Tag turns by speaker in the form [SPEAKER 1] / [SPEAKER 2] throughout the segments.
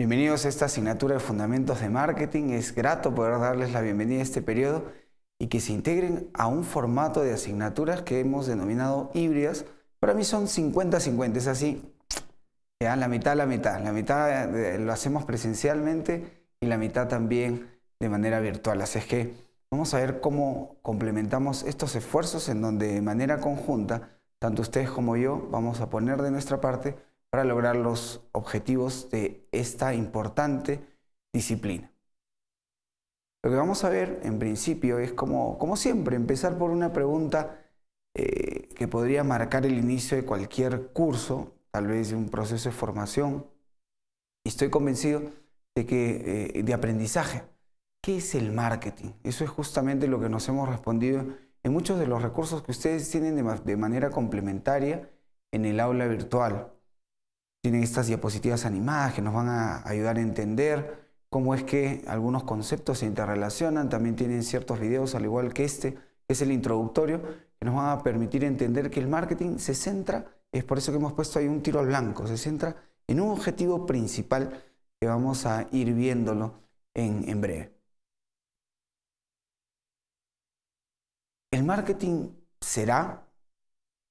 [SPEAKER 1] Bienvenidos a esta asignatura de Fundamentos de Marketing. Es grato poder darles la bienvenida a este periodo y que se integren a un formato de asignaturas que hemos denominado híbridas. Para mí son 50-50, es así. Ya, la mitad, la mitad. La mitad eh, lo hacemos presencialmente y la mitad también de manera virtual. Así es que vamos a ver cómo complementamos estos esfuerzos en donde de manera conjunta, tanto ustedes como yo, vamos a poner de nuestra parte para lograr los objetivos de esta importante disciplina. Lo que vamos a ver en principio es como, siempre, empezar por una pregunta eh, que podría marcar el inicio de cualquier curso, tal vez de un proceso de formación. Y estoy convencido de que eh, de aprendizaje. ¿Qué es el marketing? Eso es justamente lo que nos hemos respondido en muchos de los recursos que ustedes tienen de manera complementaria en el aula virtual tienen estas diapositivas animadas que nos van a ayudar a entender cómo es que algunos conceptos se interrelacionan, también tienen ciertos videos, al igual que este, que es el introductorio, que nos van a permitir entender que el marketing se centra, es por eso que hemos puesto ahí un tiro al blanco, se centra en un objetivo principal que vamos a ir viéndolo en, breve. ¿El marketing será?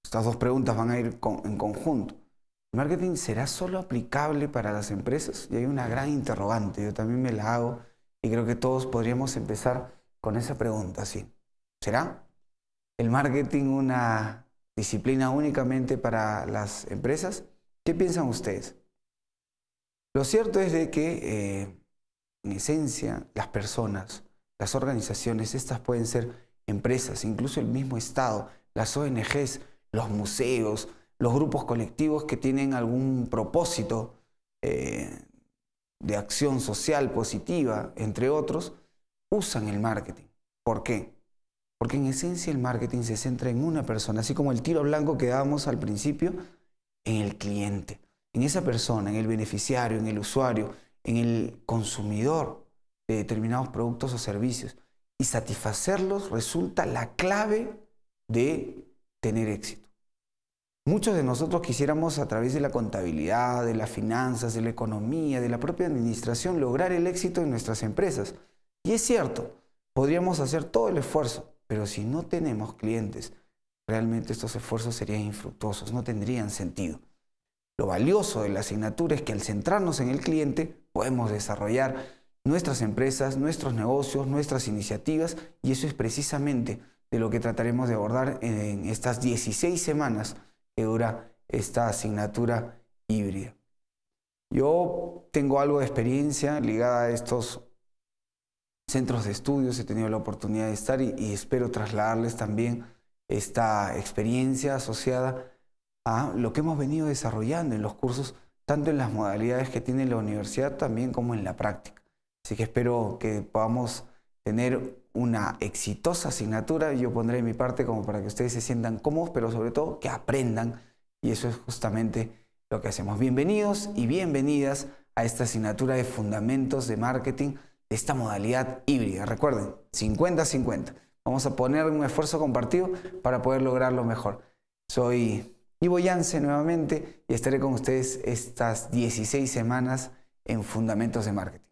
[SPEAKER 1] Estas dos preguntas van a ir en conjunto. ¿El marketing será solo aplicable para las empresas? Y hay una gran interrogante, yo también me la hago y creo que todos podríamos empezar con esa pregunta, ¿sí? ¿Será el marketing una disciplina únicamente para las empresas? ¿Qué piensan ustedes? Lo cierto es de que, eh, en esencia, las personas, las organizaciones, estas pueden ser empresas, incluso el mismo Estado, las ONGs, los museos, los grupos colectivos que tienen algún propósito eh, de acción social positiva, entre otros, usan el marketing. ¿Por qué? Porque en esencia el marketing se centra en una persona, así como el tiro blanco que dábamos al principio, en el cliente, en esa persona, en el beneficiario, en el usuario, en el consumidor de determinados productos o servicios. Y satisfacerlos resulta la clave de tener éxito. Muchos de nosotros quisiéramos a través de la contabilidad, de las finanzas, de la economía, de la propia administración, lograr el éxito en nuestras empresas. Y es cierto, podríamos hacer todo el esfuerzo, pero si no tenemos clientes, realmente estos esfuerzos serían infructuosos, no tendrían sentido. Lo valioso de la asignatura es que al centrarnos en el cliente podemos desarrollar nuestras empresas, nuestros negocios, nuestras iniciativas y eso es precisamente de lo que trataremos de abordar en estas 16 semanas dura esta asignatura híbrida. Yo tengo algo de experiencia ligada a estos centros de estudios, he tenido la oportunidad de estar y, y espero trasladarles también esta experiencia asociada a lo que hemos venido desarrollando en los cursos, tanto en las modalidades que tiene la universidad también como en la práctica. Así que espero que podamos tener una exitosa asignatura. y Yo pondré mi parte como para que ustedes se sientan cómodos, pero sobre todo que aprendan. Y eso es justamente lo que hacemos. Bienvenidos y bienvenidas a esta asignatura de Fundamentos de Marketing, de esta modalidad híbrida. Recuerden, 50-50. Vamos a poner un esfuerzo compartido para poder lograrlo mejor. Soy Ivo Yance nuevamente y estaré con ustedes estas 16 semanas en Fundamentos de Marketing.